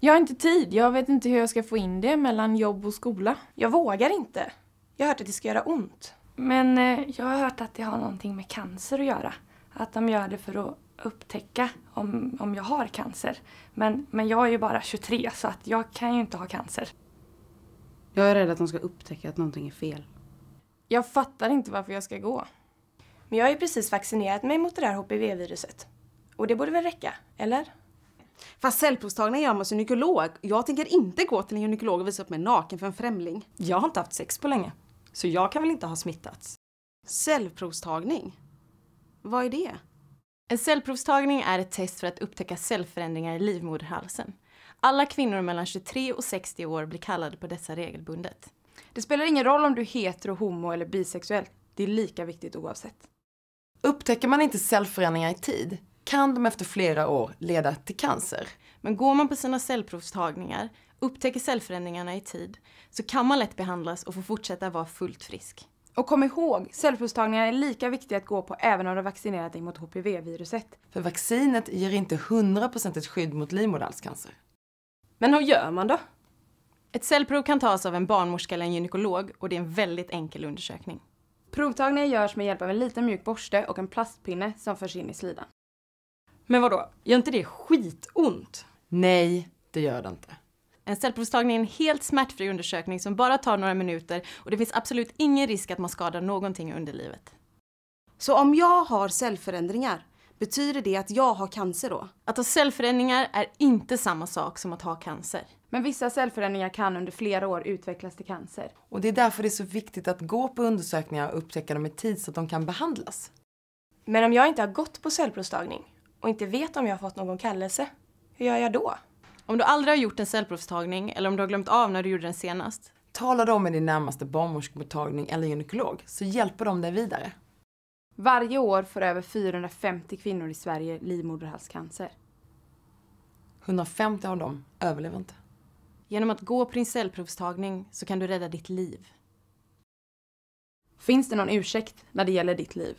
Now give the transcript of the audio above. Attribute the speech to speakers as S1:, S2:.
S1: Jag har inte tid. Jag vet inte hur jag ska få in det mellan jobb och skola. Jag vågar inte. Jag har hört att det ska göra ont. Men eh, jag har hört att det har någonting med cancer att göra. Att de gör det för att upptäcka om, om jag har cancer. Men, men jag är ju bara 23 så att jag kan ju inte ha cancer. Jag är rädd att de ska upptäcka att någonting är fel. Jag fattar inte varför jag ska gå. Men jag har ju precis vaccinerat mig mot det där HPV-viruset. Och det borde väl räcka, eller? Fast cellprovstagning gör man hos gynekolog. Jag tänker inte gå till en gynekolog och visa upp mig naken för en främling. Jag har inte haft sex på länge. Så jag kan väl inte ha smittats? Cellprovstagning? Vad är det? En cellprovstagning är ett test för att upptäcka cellförändringar i livmoderhalsen. Alla kvinnor mellan 23 och 60 år blir kallade på dessa regelbundet. Det spelar ingen roll om du är hetero, homo eller bisexuell. Det är lika viktigt oavsett.
S2: Upptäcker man inte cellförändringar i tid kan de efter
S1: flera år leda till cancer. Men går man på sina cellprovstagningar, upptäcker cellförändringarna i tid, så kan man lätt behandlas och få fortsätta vara fullt frisk. Och kom ihåg, cellprovstagningar är lika viktiga att gå på även om du har vaccinerat dig mot HPV-viruset.
S2: För vaccinet ger inte 100% skydd mot livmoderhalscancer.
S1: Men hur gör man då? Ett cellprov kan tas av en barnmorska eller en gynekolog och det är en väldigt enkel undersökning. Provtagningen görs med hjälp av en liten mjuk borste och en plastpinne som förs in i slidan.
S2: Men vadå, gör inte det skitont? Nej, det gör det inte.
S1: En cellprovstagning är en helt smärtfri undersökning som bara tar några minuter och det finns absolut ingen risk att man skadar någonting under livet. Så om jag har cellförändringar, betyder det att jag har cancer då? Att ha cellförändringar är inte samma sak som att ha cancer. Men vissa cellförändringar kan under flera år utvecklas till cancer.
S2: Och det är därför det är så viktigt att gå på undersökningar och upptäcka dem i tid så att de kan behandlas.
S1: Men om jag inte har gått på cellprovstagning, och inte vet om jag har fått någon kallelse, hur gör jag då? Om du aldrig har gjort en cellprovstagning eller om du har glömt
S2: av när du gjorde den senast. Tala då med din närmaste barnmorskemottagning eller gynekolog så hjälper de dig vidare.
S1: Varje år får över 450 kvinnor i
S2: Sverige livmoderhalscancer. 150 av dem överlever inte.
S1: Genom att gå prinsellprovstagning så kan du rädda ditt liv. Finns det någon ursäkt när det gäller ditt liv?